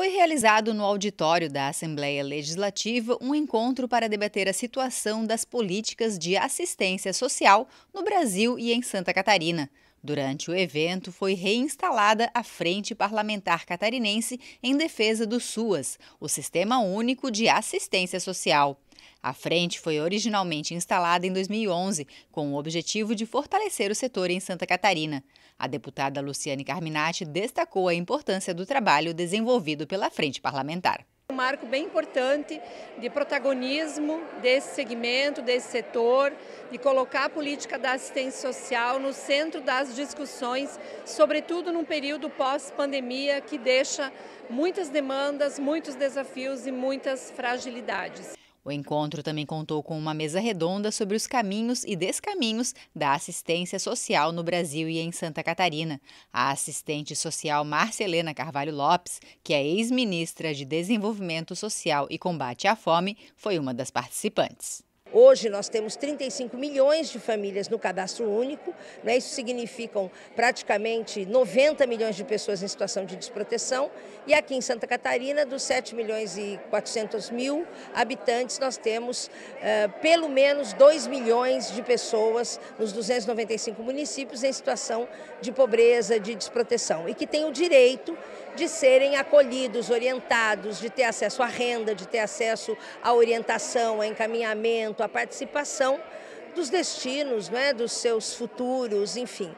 foi realizado no auditório da Assembleia Legislativa um encontro para debater a situação das políticas de assistência social no Brasil e em Santa Catarina. Durante o evento, foi reinstalada a Frente Parlamentar Catarinense em defesa do SUAS, o Sistema Único de Assistência Social. A frente foi originalmente instalada em 2011 com o objetivo de fortalecer o setor em Santa Catarina. A deputada Luciane Carminati destacou a importância do trabalho desenvolvido pela frente parlamentar um marco bem importante de protagonismo desse segmento, desse setor, de colocar a política da assistência social no centro das discussões, sobretudo num período pós-pandemia que deixa muitas demandas, muitos desafios e muitas fragilidades. O encontro também contou com uma mesa redonda sobre os caminhos e descaminhos da assistência social no Brasil e em Santa Catarina. A assistente social Marcelena Carvalho Lopes, que é ex-ministra de Desenvolvimento Social e Combate à Fome, foi uma das participantes. Hoje nós temos 35 milhões de famílias no cadastro único, né? isso significam praticamente 90 milhões de pessoas em situação de desproteção, e aqui em Santa Catarina, dos 7 milhões e 400 mil habitantes, nós temos uh, pelo menos 2 milhões de pessoas nos 295 municípios em situação de pobreza, de desproteção, e que têm o direito de serem acolhidos, orientados, de ter acesso à renda, de ter acesso à orientação, a encaminhamento, a participação dos destinos, né, dos seus futuros, enfim.